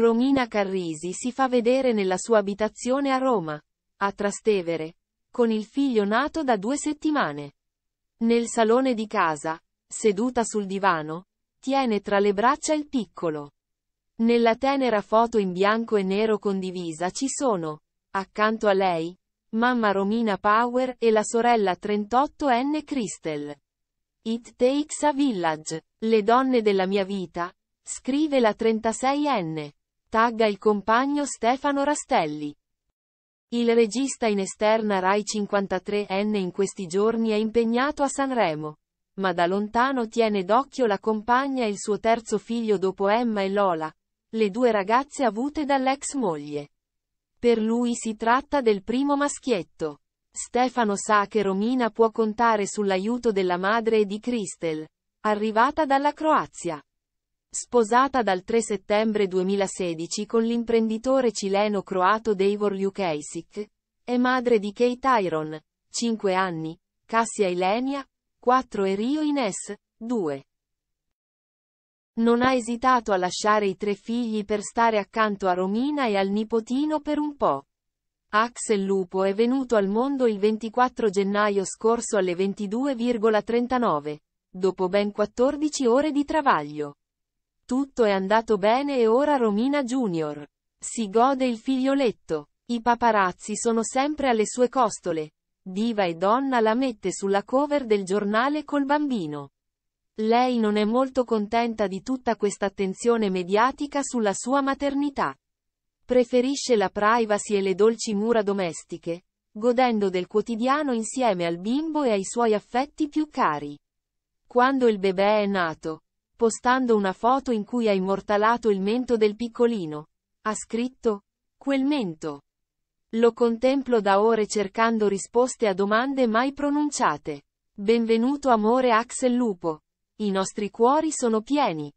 Romina Carrisi si fa vedere nella sua abitazione a Roma, a Trastevere, con il figlio nato da due settimane. Nel salone di casa, seduta sul divano, tiene tra le braccia il piccolo. Nella tenera foto in bianco e nero condivisa ci sono, accanto a lei, mamma Romina Power e la sorella 38enne Crystal. It takes a village, le donne della mia vita, scrive la 36enne. Tagga il compagno Stefano Rastelli. Il regista in esterna Rai 53enne in questi giorni è impegnato a Sanremo. Ma da lontano tiene d'occhio la compagna e il suo terzo figlio dopo Emma e Lola, le due ragazze avute dall'ex moglie. Per lui si tratta del primo maschietto. Stefano sa che Romina può contare sull'aiuto della madre e di Christel, arrivata dalla Croazia. Sposata dal 3 settembre 2016 con l'imprenditore cileno-croato Davor Lukasic, è madre di Kate Tyron, 5 anni, Cassia Ilenia, 4 e Rio Ines, 2. Non ha esitato a lasciare i tre figli per stare accanto a Romina e al nipotino per un po'. Axel Lupo è venuto al mondo il 24 gennaio scorso alle 22,39, dopo ben 14 ore di travaglio. Tutto è andato bene e ora Romina Junior. Si gode il figlioletto. I paparazzi sono sempre alle sue costole. Diva e donna la mette sulla cover del giornale col bambino. Lei non è molto contenta di tutta questa attenzione mediatica sulla sua maternità. Preferisce la privacy e le dolci mura domestiche, godendo del quotidiano insieme al bimbo e ai suoi affetti più cari. Quando il bebè è nato, postando una foto in cui ha immortalato il mento del piccolino. Ha scritto, quel mento. Lo contemplo da ore cercando risposte a domande mai pronunciate. Benvenuto amore Axel Lupo. I nostri cuori sono pieni.